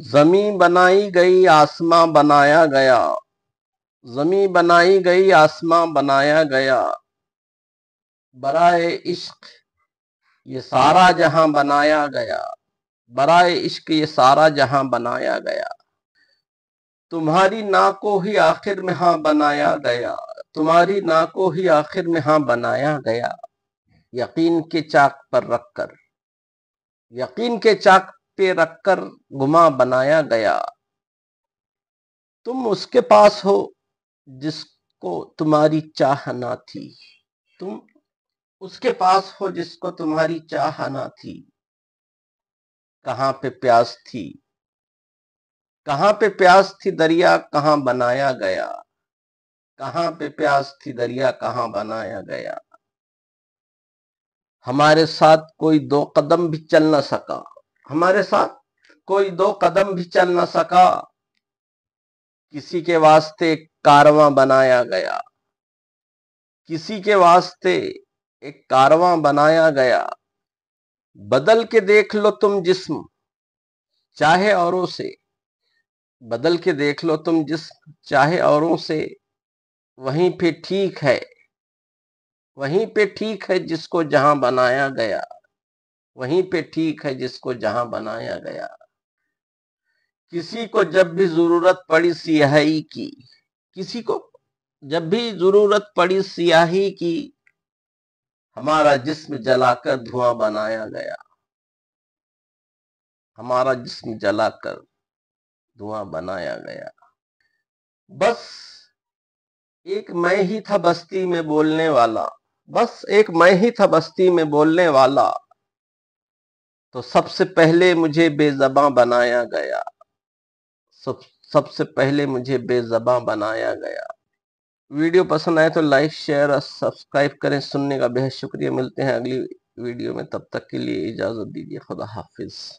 जमी बनाई गई आसमां बनाया गया जमी बनाई गई आसमां बनाया गया बराए इश्क ये सारा जहां बनाया गया बराए इश्क ये सारा जहां बनाया गया तुम्हारी ना को ही आखिर में हाँ बनाया गया तुम्हारी ना को ही आखिर में हाँ बनाया गया यकीन के चाक पर रखकर यकीन के चाक पे रखकर गुमा बनाया गया तुम उसके पास हो जिसको तुम्हारी चाह ना थी तुम उसके पास हो जिसको तुम्हारी चाह ना थी कहाँ पे प्यास थी कहाँ पे प्यास थी दरिया कहाँ बनाया गया कहाँ पे प्यास थी दरिया कहाँ बनाया गया हमारे साथ कोई दो कदम भी चल ना सका हमारे साथ कोई दो कदम भी चल ना सका किसी के वास्ते कारवा बनाया गया किसी के वास्ते एक कारवा बनाया गया बदल के देख लो तुम जिस्म चाहे औरों से बदल के देख लो तुम जिस्म चाहे औरों से वहीं पे ठीक है वहीं पे ठीक है जिसको जहां बनाया गया वहीं पे ठीक है जिसको जहां बनाया गया किसी को जब भी जरूरत पड़ी सियाही की किसी को जब भी जरूरत पड़ी सियाही की हमारा जिस्म जलाकर धुआं बनाया गया हमारा जिस्म जलाकर धुआं बनाया गया बस एक मैं ही था बस्ती में बोलने वाला बस एक मैं ही था बस्ती में बोलने वाला तो सबसे पहले मुझे बेजबा बनाया गया सब सबसे पहले मुझे बेजबा बनाया गया वीडियो पसंद आए तो लाइक शेयर और सब्सक्राइब करें सुनने का बेहद शुक्रिया मिलते हैं अगली वीडियो में तब तक के लिए इजाज़त दीजिए खुदा हाफिज़